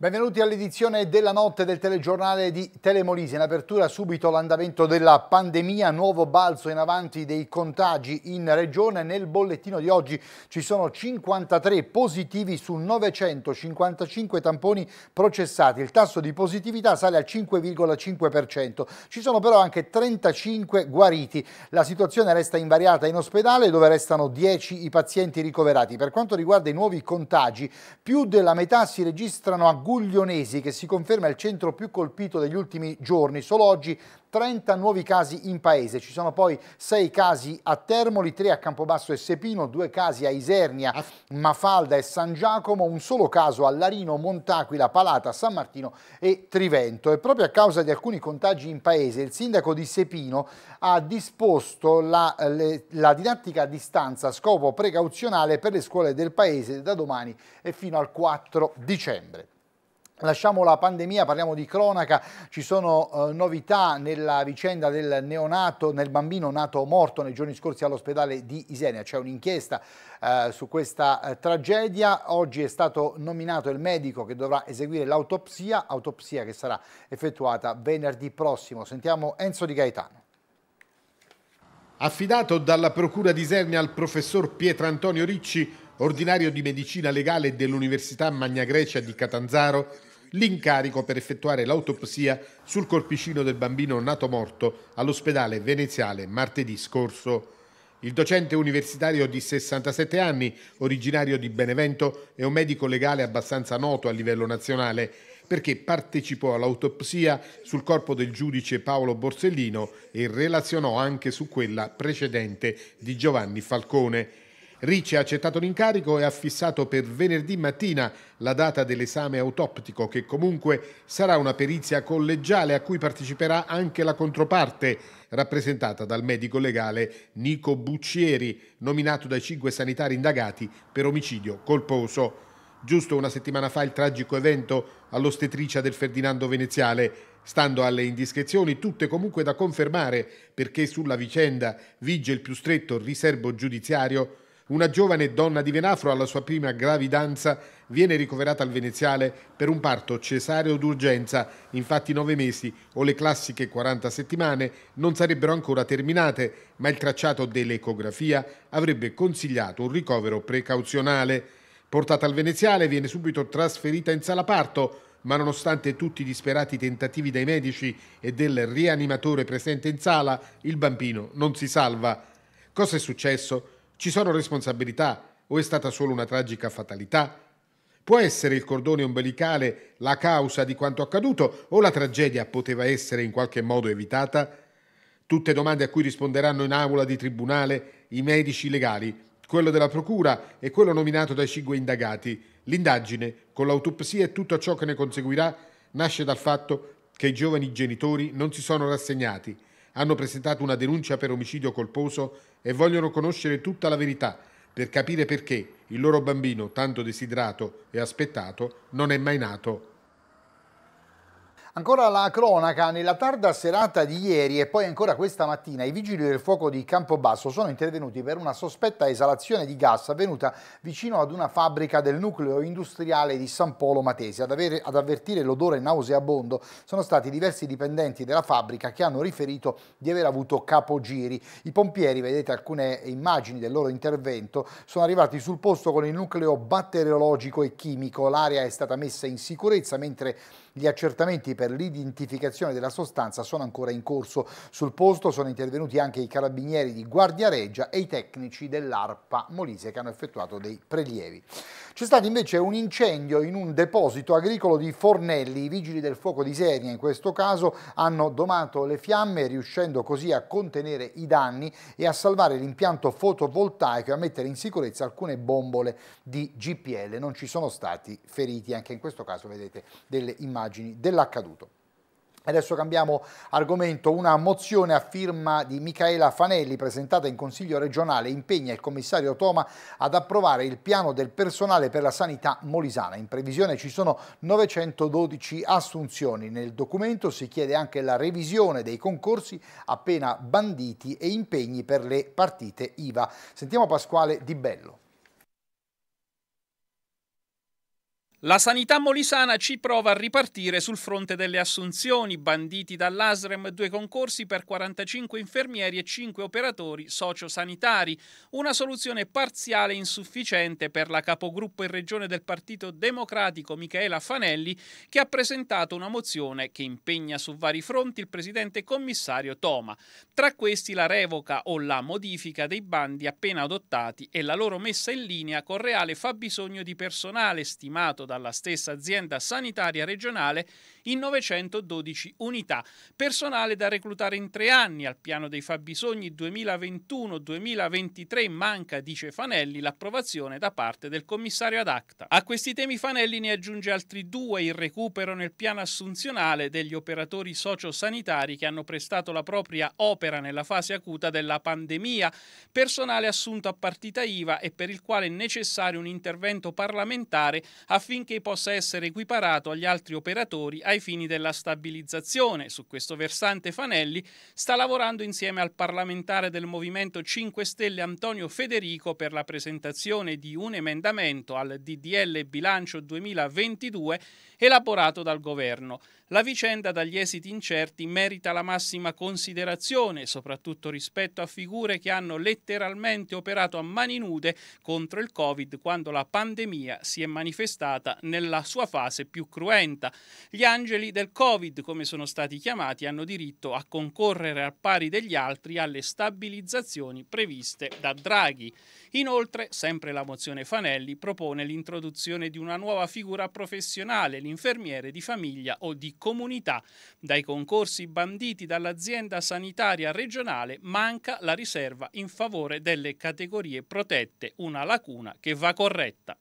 Benvenuti all'edizione della notte del telegiornale di Telemolise. In apertura subito l'andamento della pandemia, nuovo balzo in avanti dei contagi in regione. Nel bollettino di oggi ci sono 53 positivi su 955 tamponi processati. Il tasso di positività sale al 5,5%. Ci sono però anche 35 guariti. La situazione resta invariata in ospedale dove restano 10 i pazienti ricoverati. Per quanto riguarda i nuovi contagi, più della metà si registrano a Guglionesi che si conferma il centro più colpito degli ultimi giorni. Solo oggi 30 nuovi casi in paese. Ci sono poi 6 casi a Termoli, 3 a Campobasso e Sepino, 2 casi a Isernia, Mafalda e San Giacomo, un solo caso a Larino, Montaquila, Palata, San Martino e Trivento. E proprio a causa di alcuni contagi in paese, il sindaco di Sepino ha disposto la, le, la didattica a distanza a scopo precauzionale per le scuole del paese da domani e fino al 4 dicembre. Lasciamo la pandemia, parliamo di cronaca, ci sono eh, novità nella vicenda del neonato, nel bambino nato morto nei giorni scorsi all'ospedale di Isenia, c'è un'inchiesta eh, su questa eh, tragedia, oggi è stato nominato il medico che dovrà eseguire l'autopsia, autopsia che sarà effettuata venerdì prossimo, sentiamo Enzo Di Gaetano. Affidato dalla Procura di Isernia al professor Pietro Antonio Ricci, ordinario di medicina legale dell'Università Magna Grecia di Catanzaro, l'incarico per effettuare l'autopsia sul corpicino del bambino nato morto all'ospedale veneziale martedì scorso. Il docente universitario di 67 anni, originario di Benevento, è un medico legale abbastanza noto a livello nazionale perché partecipò all'autopsia sul corpo del giudice Paolo Borsellino e relazionò anche su quella precedente di Giovanni Falcone. Ricci ha accettato l'incarico e ha fissato per venerdì mattina la data dell'esame autoptico, che comunque sarà una perizia collegiale a cui parteciperà anche la controparte, rappresentata dal medico legale Nico Buccieri, nominato dai cinque sanitari indagati per omicidio colposo. Giusto una settimana fa il tragico evento all'ostetricia del Ferdinando Veneziale. Stando alle indiscrezioni, tutte comunque da confermare perché sulla vicenda vige il più stretto riservo giudiziario una giovane donna di Venafro alla sua prima gravidanza viene ricoverata al Veneziale per un parto cesareo d'urgenza, infatti nove mesi o le classiche 40 settimane non sarebbero ancora terminate, ma il tracciato dell'ecografia avrebbe consigliato un ricovero precauzionale. Portata al Veneziale viene subito trasferita in sala parto, ma nonostante tutti i disperati tentativi dai medici e del rianimatore presente in sala, il bambino non si salva. Cosa è successo? Ci sono responsabilità o è stata solo una tragica fatalità? Può essere il cordone ombelicale la causa di quanto accaduto o la tragedia poteva essere in qualche modo evitata? Tutte domande a cui risponderanno in aula di tribunale i medici legali, quello della procura e quello nominato dai cinque indagati. L'indagine, con l'autopsia e tutto ciò che ne conseguirà, nasce dal fatto che i giovani genitori non si sono rassegnati, hanno presentato una denuncia per omicidio colposo e vogliono conoscere tutta la verità per capire perché il loro bambino, tanto desiderato e aspettato, non è mai nato. Ancora la cronaca, nella tarda serata di ieri e poi ancora questa mattina i vigili del fuoco di Campobasso sono intervenuti per una sospetta esalazione di gas avvenuta vicino ad una fabbrica del nucleo industriale di San Polo Matesi. Ad, avere, ad avvertire l'odore nauseabondo sono stati diversi dipendenti della fabbrica che hanno riferito di aver avuto capogiri. I pompieri, vedete alcune immagini del loro intervento, sono arrivati sul posto con il nucleo batteriologico e chimico. L'area è stata messa in sicurezza mentre gli accertamenti per l'identificazione della sostanza sono ancora in corso. Sul posto sono intervenuti anche i carabinieri di Guardia Reggia e i tecnici dell'ARPA Molise che hanno effettuato dei prelievi. C'è stato invece un incendio in un deposito agricolo di Fornelli. I vigili del fuoco di Seria in questo caso hanno domato le fiamme riuscendo così a contenere i danni e a salvare l'impianto fotovoltaico e a mettere in sicurezza alcune bombole di GPL. Non ci sono stati feriti, anche in questo caso vedete delle immagini dell'accaduto. Adesso cambiamo argomento, una mozione a firma di Michaela Fanelli presentata in Consiglio regionale impegna il commissario Toma ad approvare il piano del personale per la sanità molisana. In previsione ci sono 912 assunzioni. Nel documento si chiede anche la revisione dei concorsi appena banditi e impegni per le partite IVA. Sentiamo Pasquale Di Bello. La sanità molisana ci prova a ripartire sul fronte delle assunzioni, banditi dall'ASREM due concorsi per 45 infermieri e 5 operatori sociosanitari, una soluzione parziale e insufficiente per la capogruppo in regione del Partito Democratico Michaela Fanelli che ha presentato una mozione che impegna su vari fronti il presidente commissario Toma, tra questi la revoca o la modifica dei bandi appena adottati e la loro messa in linea con reale fabbisogno di personale stimato dalla stessa azienda sanitaria regionale in 912 unità. Personale da reclutare in tre anni al piano dei fabbisogni 2021-2023 manca, dice Fanelli, l'approvazione da parte del commissario ad acta. A questi temi Fanelli ne aggiunge altri due, il recupero nel piano assunzionale degli operatori sociosanitari che hanno prestato la propria opera nella fase acuta della pandemia, personale assunto a partita IVA e per il quale è necessario un intervento parlamentare affinché possa essere equiparato agli altri operatori ai fini della stabilizzazione. Su questo versante Fanelli sta lavorando insieme al parlamentare del Movimento 5 Stelle Antonio Federico per la presentazione di un emendamento al DDL Bilancio 2022 elaborato dal governo. La vicenda dagli esiti incerti merita la massima considerazione, soprattutto rispetto a figure che hanno letteralmente operato a mani nude contro il Covid quando la pandemia si è manifestata nella sua fase più cruenta. Gli angeli del Covid, come sono stati chiamati, hanno diritto a concorrere al pari degli altri alle stabilizzazioni previste da Draghi. Inoltre, sempre la mozione Fanelli propone l'introduzione di una nuova figura professionale, l'infermiere di famiglia o di comunità. Dai concorsi banditi dall'azienda sanitaria regionale manca la riserva in favore delle categorie protette, una lacuna che va corretta.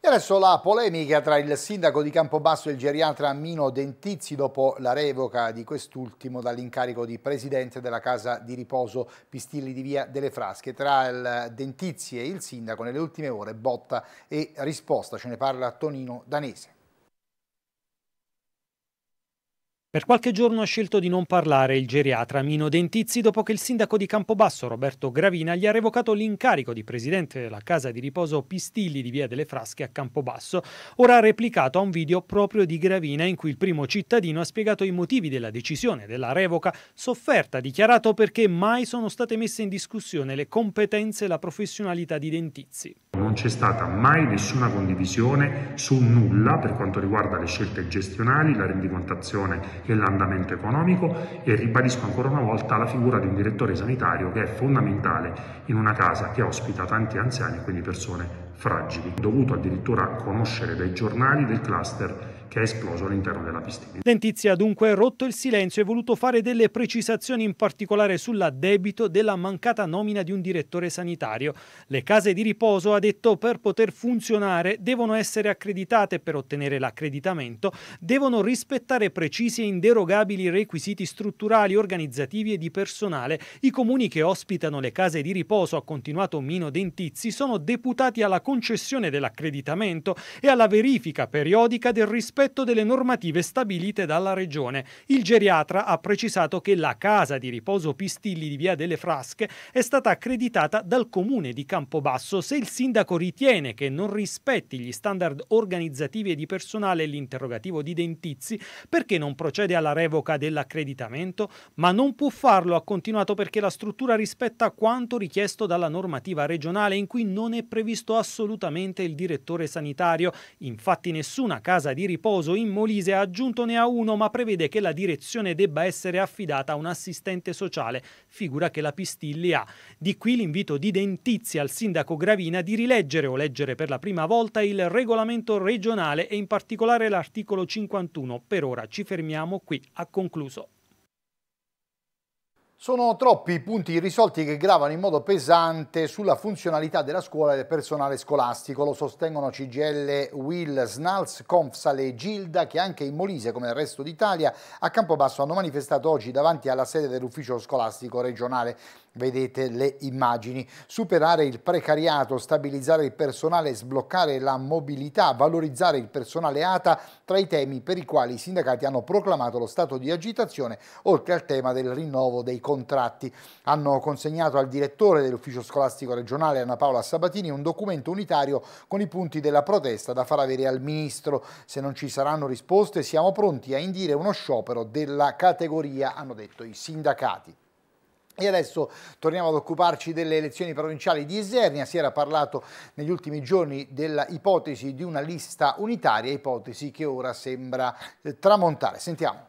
E adesso la polemica tra il sindaco di Campobasso e il geriatra Mino Dentizzi dopo la revoca di quest'ultimo dall'incarico di presidente della casa di riposo Pistilli di Via delle Frasche. Tra il Dentizi e il sindaco nelle ultime ore botta e risposta, ce ne parla Tonino Danese. Per qualche giorno ha scelto di non parlare il geriatra Mino Dentizzi dopo che il sindaco di Campobasso Roberto Gravina gli ha revocato l'incarico di presidente della casa di riposo Pistilli di Via delle Frasche a Campobasso, ora ha replicato a un video proprio di Gravina in cui il primo cittadino ha spiegato i motivi della decisione della revoca sofferta, dichiarato perché mai sono state messe in discussione le competenze e la professionalità di Dentizzi. Non c'è stata mai nessuna condivisione su nulla per quanto riguarda le scelte gestionali, la rendicontazione che l'andamento economico e ribadisco ancora una volta la figura di un direttore sanitario che è fondamentale in una casa che ospita tanti anziani e quindi persone fragili, dovuto addirittura conoscere dai giornali del cluster che è esploso all'interno della pistina. Dentizia ha dunque rotto il silenzio e voluto fare delle precisazioni in particolare sull'addebito della mancata nomina di un direttore sanitario. Le case di riposo, ha detto, per poter funzionare devono essere accreditate per ottenere l'accreditamento, devono rispettare precisi e inderogabili requisiti strutturali, organizzativi e di personale. I comuni che ospitano le case di riposo, ha continuato Mino Dentizi, sono deputati alla concessione dell'accreditamento e alla verifica periodica del rispetto rispetto delle normative stabilite dalla Regione. Il geriatra ha precisato che la casa di riposo Pistilli di Via delle Frasche è stata accreditata dal comune di Campobasso. Se il sindaco ritiene che non rispetti gli standard organizzativi e di personale e l'interrogativo di dentizi, perché non procede alla revoca dell'accreditamento? Ma non può farlo, ha continuato, perché la struttura rispetta quanto richiesto dalla normativa regionale in cui non è previsto assolutamente il direttore sanitario. Infatti nessuna casa di riposo Amoroso in Molise ha aggiunto ne ha uno, ma prevede che la direzione debba essere affidata a un assistente sociale, figura che la Pistilli ha. Di qui l'invito di Dentizia al sindaco Gravina di rileggere o leggere per la prima volta il regolamento regionale e in particolare l'articolo 51. Per ora ci fermiamo qui, ha concluso. Sono troppi i punti irrisolti che gravano in modo pesante sulla funzionalità della scuola e del personale scolastico. Lo sostengono CGL, Will, Snals, Confsale e Gilda che anche in Molise, come nel resto d'Italia, a Campobasso hanno manifestato oggi davanti alla sede dell'ufficio scolastico regionale vedete le immagini. Superare il precariato, stabilizzare il personale, sbloccare la mobilità, valorizzare il personale ATA tra i temi per i quali i sindacati hanno proclamato lo stato di agitazione, oltre al tema del rinnovo dei contratti. Hanno consegnato al direttore dell'ufficio scolastico regionale Anna Paola Sabatini un documento unitario con i punti della protesta da far avere al ministro. Se non ci saranno risposte siamo pronti a indire uno sciopero della categoria, hanno detto i sindacati. E adesso torniamo ad occuparci delle elezioni provinciali di Isernia. Si era parlato negli ultimi giorni dell'ipotesi di una lista unitaria, ipotesi che ora sembra eh, tramontare. Sentiamo.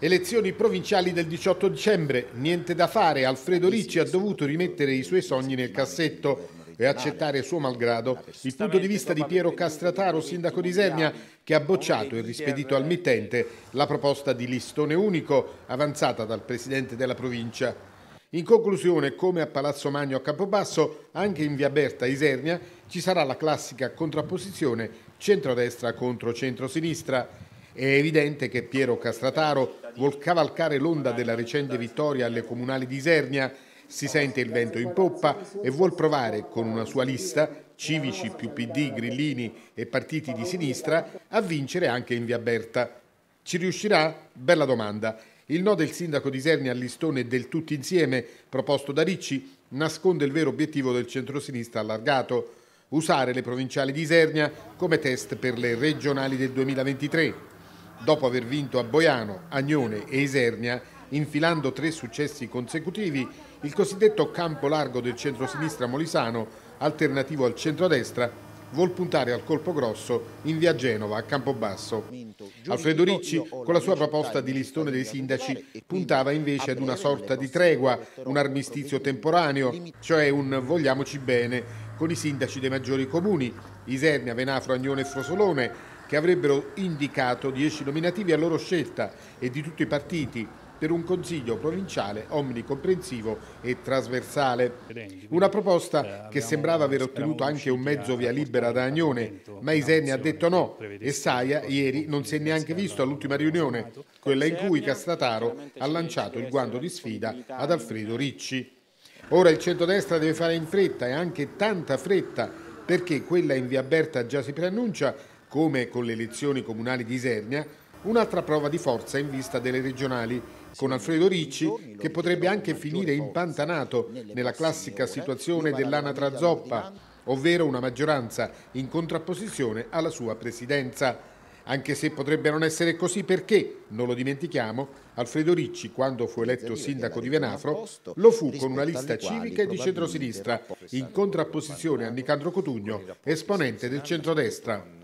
Elezioni provinciali del 18 dicembre, niente da fare, Alfredo Ricci ha dovuto rimettere i suoi sogni nel cassetto e accettare suo malgrado il punto di vista di Piero Castrataro, sindaco di Isernia, che ha bocciato e rispedito al mittente la proposta di listone unico avanzata dal presidente della provincia. In conclusione, come a Palazzo Magno a Capobasso, anche in via Berta Isernia ci sarà la classica contrapposizione centrodestra contro centrosinistra. È evidente che Piero Castrataro vuol cavalcare l'onda della recente vittoria alle comunali di Isernia si sente il vento in poppa e vuol provare con una sua lista civici più PD, grillini e partiti di sinistra, a vincere anche in via Berta. Ci riuscirà? Bella domanda. Il no del sindaco di Serni all'istone del Tutti Insieme, proposto da Ricci, nasconde il vero obiettivo del centrosinistra allargato, usare le provinciali di Isernia come test per le regionali del 2023. Dopo aver vinto a Boiano, Agnone e Isernia, infilando tre successi consecutivi, il cosiddetto campo largo del centro-sinistra molisano, alternativo al centro-destra, vuol puntare al colpo grosso in via Genova a Campobasso. Alfredo Ricci, con la sua proposta di listone dei sindaci, puntava invece ad una sorta di tregua, un armistizio temporaneo, cioè un vogliamoci bene con i sindaci dei maggiori comuni, Isernia, Venafro, Agnone e Frosolone, che avrebbero indicato dieci nominativi a loro scelta e di tutti i partiti, per un Consiglio provinciale omnicomprensivo e trasversale. Una proposta eh, che sembrava aver ottenuto anche un mezzo via libera da Agnone, ma Iserni ha detto no e Saia ieri non si è neanche visto all'ultima riunione, quella in cui Castataro ha lanciato il guanto di sfida ad Alfredo Ricci. Ora il centrodestra deve fare in fretta e anche tanta fretta perché quella in via Berta già si preannuncia, come con le elezioni comunali di Isernia, un'altra prova di forza in vista delle regionali con Alfredo Ricci che potrebbe anche finire impantanato nella classica situazione dell'anatra zoppa, ovvero una maggioranza in contrapposizione alla sua presidenza. Anche se potrebbe non essere così perché, non lo dimentichiamo, Alfredo Ricci, quando fu eletto sindaco di Venafro, lo fu con una lista civica e di centrosinistra, in contrapposizione a Nicandro Cotugno, esponente del centrodestra.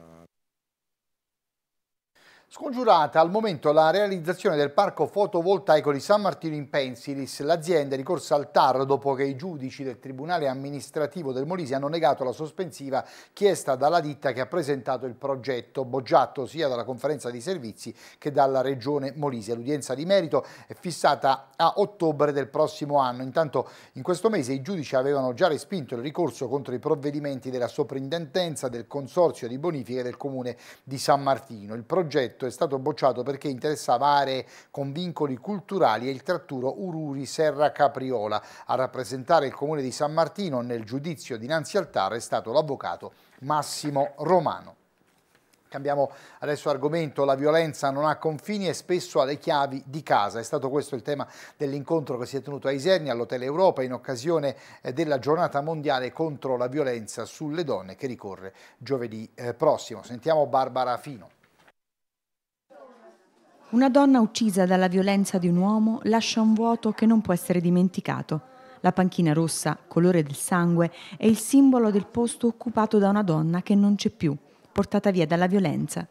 Scongiurata al momento la realizzazione del parco fotovoltaico di San Martino in Pensilis, l'azienda è ricorsa al TAR dopo che i giudici del Tribunale amministrativo del Molise hanno negato la sospensiva chiesta dalla ditta che ha presentato il progetto, boggiato sia dalla conferenza dei servizi che dalla regione Molise. L'udienza di merito è fissata a ottobre del prossimo anno. Intanto in questo mese i giudici avevano già respinto il ricorso contro i provvedimenti della soprintendenza, del Consorzio di Bonifica del Comune di San Martino. Il progetto progetto è stato bocciato perché interessava aree con vincoli culturali e il tratturo Ururi Serra Capriola. A rappresentare il comune di San Martino nel giudizio dinanzi al TAR è stato l'avvocato Massimo Romano. Cambiamo adesso argomento, la violenza non ha confini e spesso ha le chiavi di casa. È stato questo il tema dell'incontro che si è tenuto a Isernia all'Hotel Europa in occasione eh, della giornata mondiale contro la violenza sulle donne che ricorre giovedì eh, prossimo. Sentiamo Barbara Fino. Una donna uccisa dalla violenza di un uomo lascia un vuoto che non può essere dimenticato. La panchina rossa, colore del sangue, è il simbolo del posto occupato da una donna che non c'è più, portata via dalla violenza.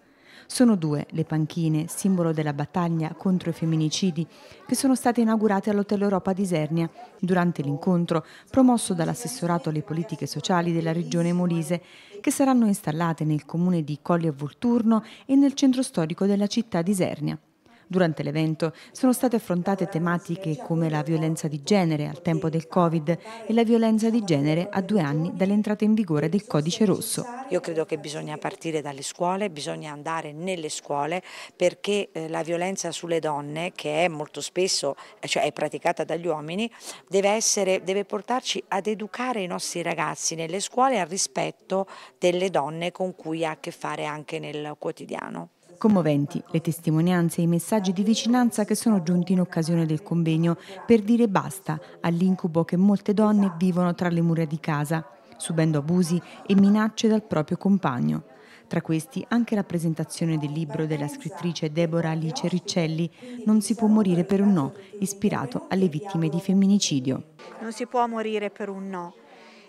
Sono due le panchine, simbolo della battaglia contro i femminicidi, che sono state inaugurate all'Hotel Europa di Isernia durante l'incontro promosso dall'assessorato alle politiche sociali della regione Molise, che saranno installate nel comune di Colli a Volturno e nel centro storico della città di Isernia. Durante l'evento sono state affrontate tematiche come la violenza di genere al tempo del Covid e la violenza di genere a due anni dall'entrata in vigore del Codice Rosso. Io credo che bisogna partire dalle scuole, bisogna andare nelle scuole perché eh, la violenza sulle donne, che è molto spesso eh, cioè è praticata dagli uomini, deve, essere, deve portarci ad educare i nostri ragazzi nelle scuole al rispetto delle donne con cui ha a che fare anche nel quotidiano. Commoventi le testimonianze e i messaggi di vicinanza che sono giunti in occasione del convegno per dire basta all'incubo che molte donne vivono tra le mura di casa, subendo abusi e minacce dal proprio compagno. Tra questi anche la presentazione del libro della scrittrice Deborah Alice Riccelli Non si può morire per un no, ispirato alle vittime di femminicidio. Non si può morire per un no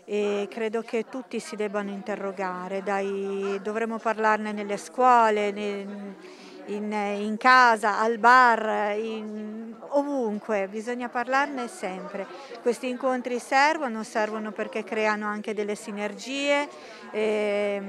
e credo che tutti si debbano interrogare, dai, dovremmo parlarne nelle scuole, nei, in, in casa, al bar, in, ovunque, bisogna parlarne sempre. Questi incontri servono, servono perché creano anche delle sinergie, eh,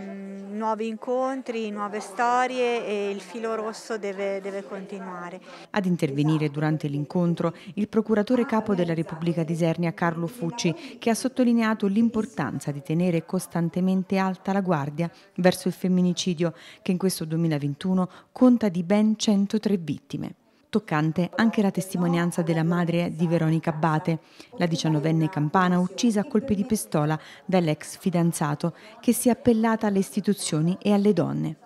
nuovi incontri, nuove storie e il filo rosso deve, deve continuare. Ad intervenire durante l'incontro il procuratore capo della Repubblica di Isernia Carlo Fucci che ha sottolineato l'importanza di tenere costantemente alta la guardia verso il femminicidio che in questo 2021 conta tratta di ben 103 vittime. Toccante anche la testimonianza della madre di Veronica Abate, la diciannovenne campana uccisa a colpi di pistola dall'ex fidanzato, che si è appellata alle istituzioni e alle donne.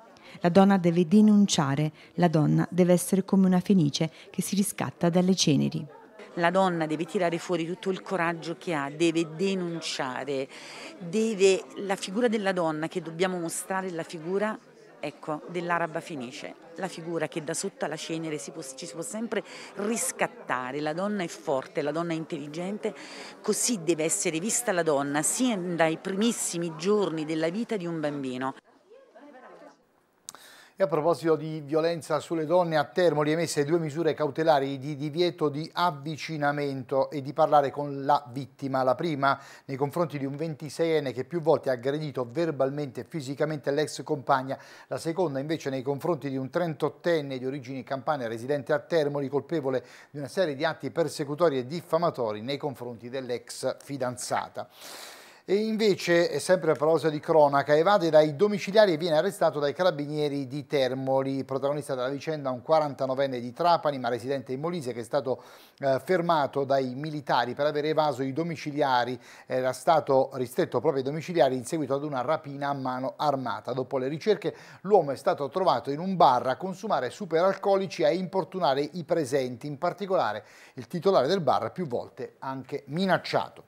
La donna deve denunciare, la donna deve essere come una fenice che si riscatta dalle ceneri la donna deve tirare fuori tutto il coraggio che ha, deve denunciare, deve, la figura della donna che dobbiamo mostrare è la figura Ecco, dell'araba finisce, la figura che da sotto alla cenere si può, ci si può sempre riscattare, la donna è forte, la donna è intelligente, così deve essere vista la donna, sin dai primissimi giorni della vita di un bambino. E a proposito di violenza sulle donne, a Termoli emesse due misure cautelari di divieto di avvicinamento e di parlare con la vittima. La prima nei confronti di un 26enne che più volte ha aggredito verbalmente e fisicamente l'ex compagna. La seconda invece nei confronti di un 38enne di origini campane residente a Termoli, colpevole di una serie di atti persecutori e diffamatori nei confronti dell'ex fidanzata. E invece, sempre a proposito di cronaca, evade dai domiciliari e viene arrestato dai carabinieri di Termoli, protagonista della vicenda un 49enne di Trapani ma residente in Molise che è stato eh, fermato dai militari per aver evaso i domiciliari, era stato ristretto proprio ai domiciliari in seguito ad una rapina a mano armata. Dopo le ricerche l'uomo è stato trovato in un bar a consumare superalcolici e a importunare i presenti, in particolare il titolare del bar più volte anche minacciato.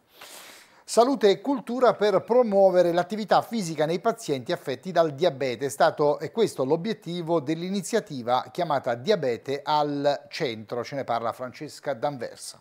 Salute e cultura per promuovere l'attività fisica nei pazienti affetti dal diabete. È stato è questo l'obiettivo dell'iniziativa chiamata Diabete al Centro. Ce ne parla Francesca D'Anversa.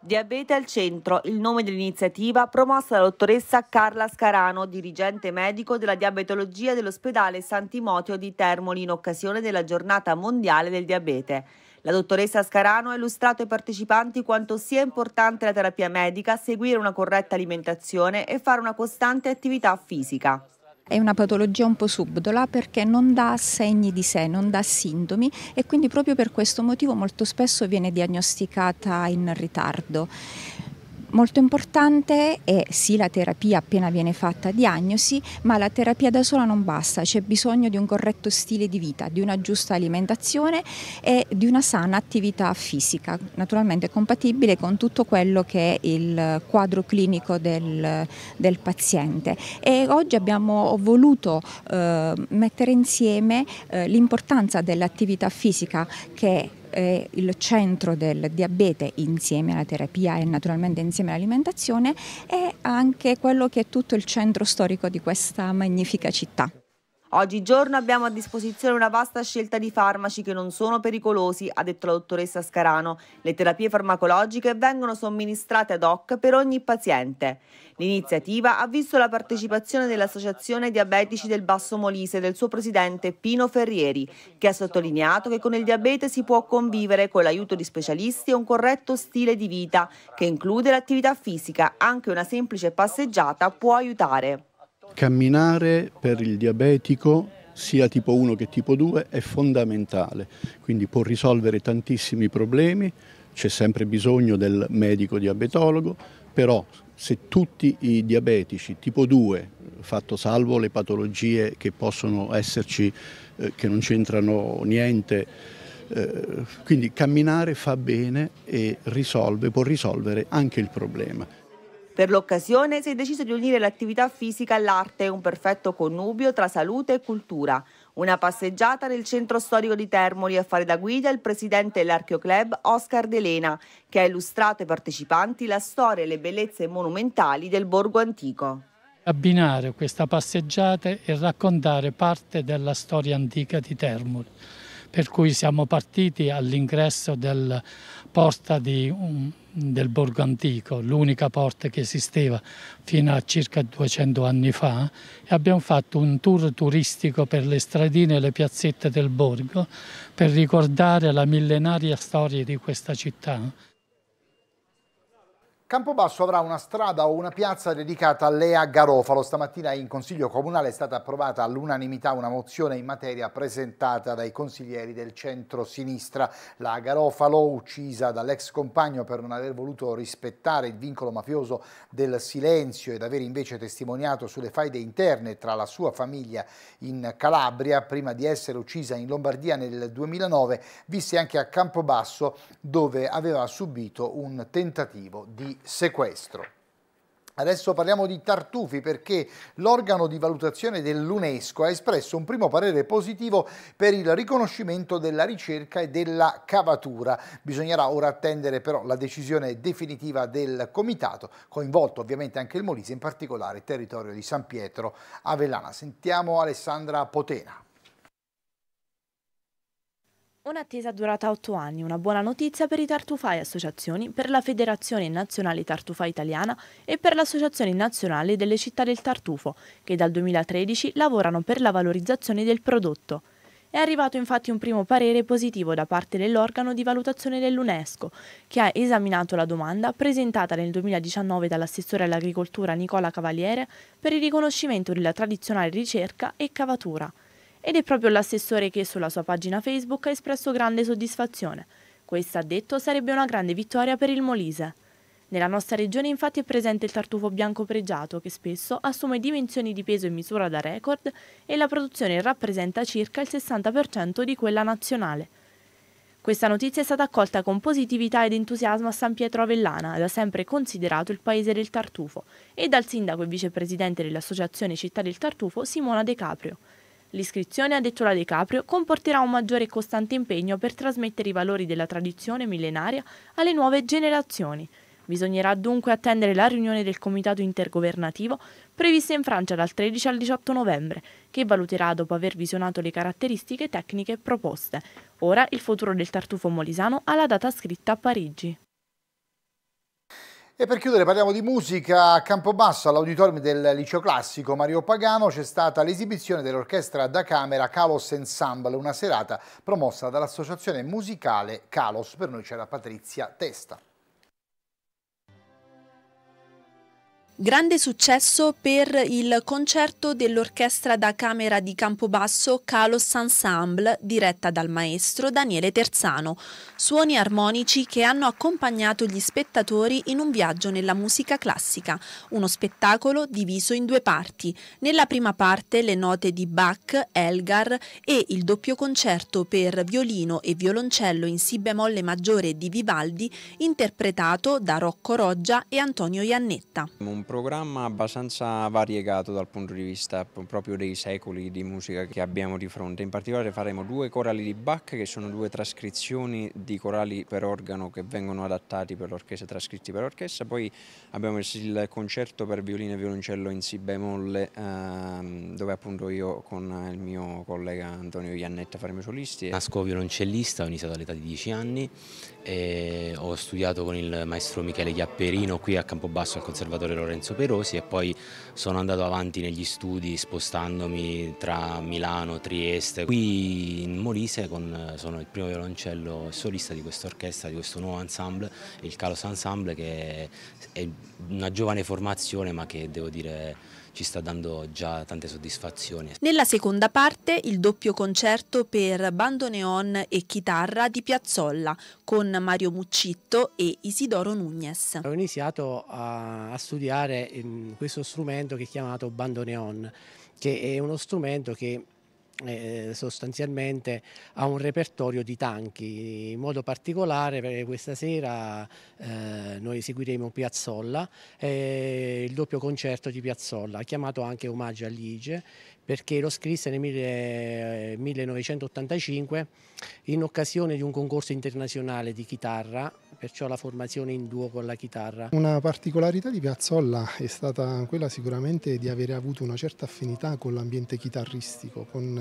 Diabete al centro, il nome dell'iniziativa promossa dalla dottoressa Carla Scarano, dirigente medico della diabetologia dell'ospedale San Timoteo di Termoli in occasione della giornata mondiale del diabete. La dottoressa Scarano ha illustrato ai partecipanti quanto sia importante la terapia medica, seguire una corretta alimentazione e fare una costante attività fisica. È una patologia un po' subdola perché non dà segni di sé, non dà sintomi e quindi proprio per questo motivo molto spesso viene diagnosticata in ritardo molto importante è sì la terapia appena viene fatta diagnosi, ma la terapia da sola non basta, c'è bisogno di un corretto stile di vita, di una giusta alimentazione e di una sana attività fisica, naturalmente compatibile con tutto quello che è il quadro clinico del, del paziente. E oggi abbiamo voluto eh, mettere insieme eh, l'importanza dell'attività fisica che eh, il centro del diabete insieme alla terapia e naturalmente insieme all'alimentazione è anche quello che è tutto il centro storico di questa magnifica città. Oggigiorno abbiamo a disposizione una vasta scelta di farmaci che non sono pericolosi, ha detto la dottoressa Scarano. Le terapie farmacologiche vengono somministrate ad hoc per ogni paziente. L'iniziativa ha visto la partecipazione dell'Associazione Diabetici del Basso Molise e del suo presidente Pino Ferrieri, che ha sottolineato che con il diabete si può convivere con l'aiuto di specialisti e un corretto stile di vita, che include l'attività fisica, anche una semplice passeggiata può aiutare camminare per il diabetico sia tipo 1 che tipo 2 è fondamentale, quindi può risolvere tantissimi problemi, c'è sempre bisogno del medico diabetologo, però se tutti i diabetici tipo 2, fatto salvo le patologie che possono esserci, eh, che non c'entrano niente, eh, quindi camminare fa bene e risolve, può risolvere anche il problema. Per l'occasione si è deciso di unire l'attività fisica all'arte, un perfetto connubio tra salute e cultura. Una passeggiata nel centro storico di Termoli a fare da guida il presidente dell'Archeoclub Oscar Delena, che ha illustrato ai partecipanti la storia e le bellezze monumentali del borgo antico. Abbinare questa passeggiata e raccontare parte della storia antica di Termoli per cui siamo partiti all'ingresso del porta di un, del borgo antico, l'unica porta che esisteva fino a circa 200 anni fa, e abbiamo fatto un tour turistico per le stradine e le piazzette del borgo per ricordare la millenaria storia di questa città. Campobasso avrà una strada o una piazza dedicata a Lea Garofalo. Stamattina in Consiglio Comunale è stata approvata all'unanimità una mozione in materia presentata dai consiglieri del centro-sinistra. La Garofalo, uccisa dall'ex compagno per non aver voluto rispettare il vincolo mafioso del silenzio ed aver invece testimoniato sulle faide interne tra la sua famiglia in Calabria, prima di essere uccisa in Lombardia nel 2009, visse anche a Campobasso dove aveva subito un tentativo di sequestro. Adesso parliamo di tartufi perché l'organo di valutazione dell'UNESCO ha espresso un primo parere positivo per il riconoscimento della ricerca e della cavatura. Bisognerà ora attendere però la decisione definitiva del comitato, coinvolto ovviamente anche il Molise, in particolare il territorio di San Pietro Avellana. Sentiamo Alessandra Potena. Un'attesa durata 8 anni, una buona notizia per i tartufai associazioni, per la Federazione Nazionale Tartufa Italiana e per l'Associazione Nazionale delle Città del Tartufo, che dal 2013 lavorano per la valorizzazione del prodotto. È arrivato infatti un primo parere positivo da parte dell'organo di valutazione dell'UNESCO, che ha esaminato la domanda presentata nel 2019 dall'assessore all'agricoltura Nicola Cavaliere per il riconoscimento della tradizionale ricerca e cavatura ed è proprio l'assessore che sulla sua pagina Facebook ha espresso grande soddisfazione. Questa, ha detto, sarebbe una grande vittoria per il Molise. Nella nostra regione infatti è presente il tartufo bianco pregiato che spesso assume dimensioni di peso e misura da record e la produzione rappresenta circa il 60% di quella nazionale. Questa notizia è stata accolta con positività ed entusiasmo a San Pietro Avellana, da sempre considerato il paese del tartufo, e dal sindaco e vicepresidente dell'Associazione Città del Tartufo Simona De Caprio. L'iscrizione a Dettola De Caprio comporterà un maggiore e costante impegno per trasmettere i valori della tradizione millenaria alle nuove generazioni. Bisognerà dunque attendere la riunione del Comitato Intergovernativo prevista in Francia dal 13 al 18 novembre, che valuterà dopo aver visionato le caratteristiche tecniche proposte. Ora il futuro del tartufo molisano ha la data scritta a Parigi. E per chiudere parliamo di musica a Campobasso all'auditorium del Liceo Classico Mario Pagano c'è stata l'esibizione dell'orchestra da camera Calos Ensemble, una serata promossa dall'associazione musicale Calos, per noi c'era Patrizia Testa. Grande successo per il concerto dell'orchestra da camera di Campobasso Calos Ensemble, diretta dal maestro Daniele Terzano. Suoni armonici che hanno accompagnato gli spettatori in un viaggio nella musica classica, uno spettacolo diviso in due parti. Nella prima parte le note di Bach, Elgar e il doppio concerto per violino e violoncello in si bemolle maggiore di Vivaldi, interpretato da Rocco Roggia e Antonio Iannetta. Un programma abbastanza variegato dal punto di vista proprio dei secoli di musica che abbiamo di fronte. In particolare faremo due corali di Bach che sono due trascrizioni di corali per organo che vengono adattati per l'orchestra, trascritti per l'orchestra. Poi abbiamo il concerto per violino e violoncello in si bemolle ehm, dove appunto io con il mio collega Antonio Iannetta faremo solisti. Nasco violoncellista, ho iniziato all'età di 10 anni e eh, ho studiato con il maestro Michele Chiapperino qui a Campobasso al Conservatore Lorenzo Perosi e poi sono andato avanti negli studi spostandomi tra Milano, Trieste. Qui in Molise con, sono il primo violoncello solista di questa orchestra, di questo nuovo ensemble, il Calos Ensemble che è una giovane formazione ma che devo dire ci sta dando già tante soddisfazioni. Nella seconda parte il doppio concerto per bando neon e chitarra di Piazzolla con Mario Muccitto e Isidoro Nugnes. Ho iniziato a, a studiare ehm, questo strumento che è chiamato bando neon che è uno strumento che eh, sostanzialmente ha un repertorio di tanchi, in modo particolare perché questa sera eh, noi eseguiremo Piazzolla, eh, il doppio concerto di Piazzolla, chiamato anche omaggio a Lige, perché lo scrisse nel 1985 in occasione di un concorso internazionale di chitarra perciò la formazione in duo con la chitarra. Una particolarità di Piazzolla è stata quella sicuramente di avere avuto una certa affinità con l'ambiente chitarristico, con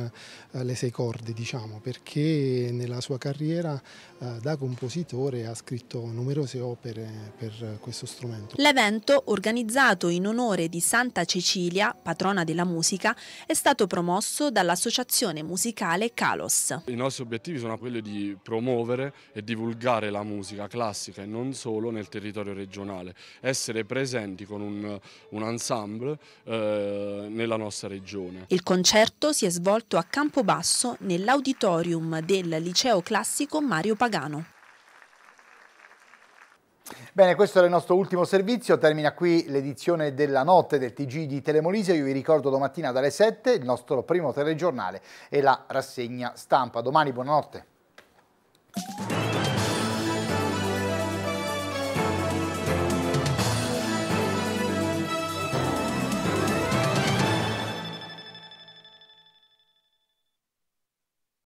eh, le sei corde diciamo, perché nella sua carriera eh, da compositore ha scritto numerose opere per questo strumento. L'evento, organizzato in onore di Santa Cecilia, patrona della musica, è stato promosso dall'associazione musicale Calos. I nostri obiettivi sono quelli di promuovere e divulgare la musica classica classica e non solo nel territorio regionale, essere presenti con un, un ensemble eh, nella nostra regione. Il concerto si è svolto a Campobasso nell'auditorium del Liceo Classico Mario Pagano. Bene, questo era il nostro ultimo servizio, termina qui l'edizione della notte del TG di Telemolise, io vi ricordo domattina dalle 7 il nostro primo telegiornale e la rassegna stampa. Domani buonanotte.